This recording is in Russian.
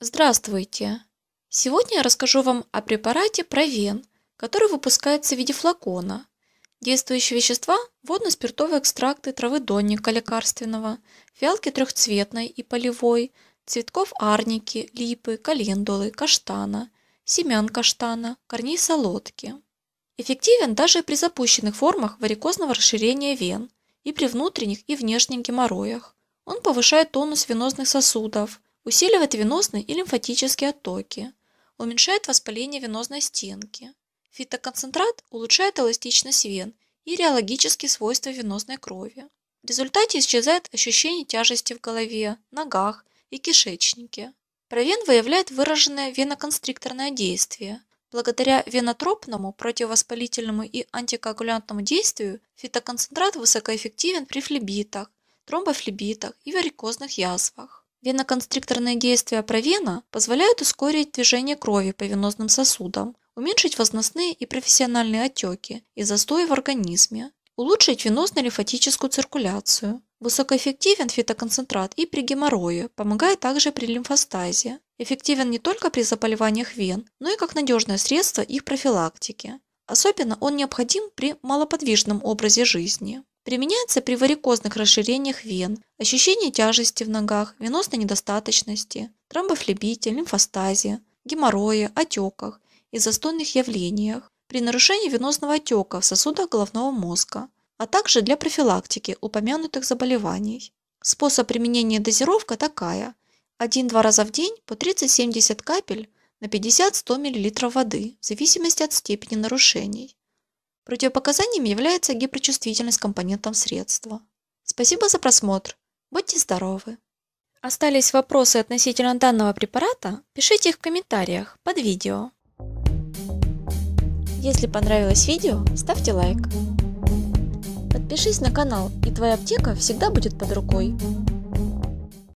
Здравствуйте! Сегодня я расскажу вам о препарате Провен, который выпускается в виде флакона. Действующие вещества – водно-спиртовые экстракты травы донника лекарственного, фиалки трехцветной и полевой, цветков арники, липы, календулы, каштана, семян каштана, корней солодки. Эффективен даже при запущенных формах варикозного расширения вен и при внутренних и внешних геморроях. Он повышает тонус венозных сосудов – усиливает венозные и лимфатические оттоки, уменьшает воспаление венозной стенки. Фитоконцентрат улучшает эластичность вен и реологические свойства венозной крови. В результате исчезает ощущение тяжести в голове, ногах и кишечнике. Провен выявляет выраженное веноконстрикторное действие. Благодаря венотропному, противовоспалительному и антикоагулянтному действию фитоконцентрат высокоэффективен при флебитах, тромбофлебитах и варикозных язвах. Веноконстрикторные действия провена позволяют ускорить движение крови по венозным сосудам, уменьшить возностные и профессиональные отеки и застои в организме, улучшить венозно-лимфатическую циркуляцию. Высокоэффективен фитоконцентрат и при геморрое, помогая также при лимфостазе. Эффективен не только при заболеваниях вен, но и как надежное средство их профилактики. Особенно он необходим при малоподвижном образе жизни. Применяется при варикозных расширениях вен, ощущении тяжести в ногах, венозной недостаточности, тромбофлебите, лимфостазе, геморрое, отеках и застойных явлениях, при нарушении венозного отека в сосудах головного мозга, а также для профилактики упомянутых заболеваний. Способ применения дозировка такая – 1-2 раза в день по 30-70 капель на 50-100 мл воды в зависимости от степени нарушений. Противопоказанием является гиперчувствительность компонентам средства. Спасибо за просмотр. Будьте здоровы! Остались вопросы относительно данного препарата? Пишите их в комментариях под видео. Если понравилось видео, ставьте лайк. Подпишись на канал, и твоя аптека всегда будет под рукой.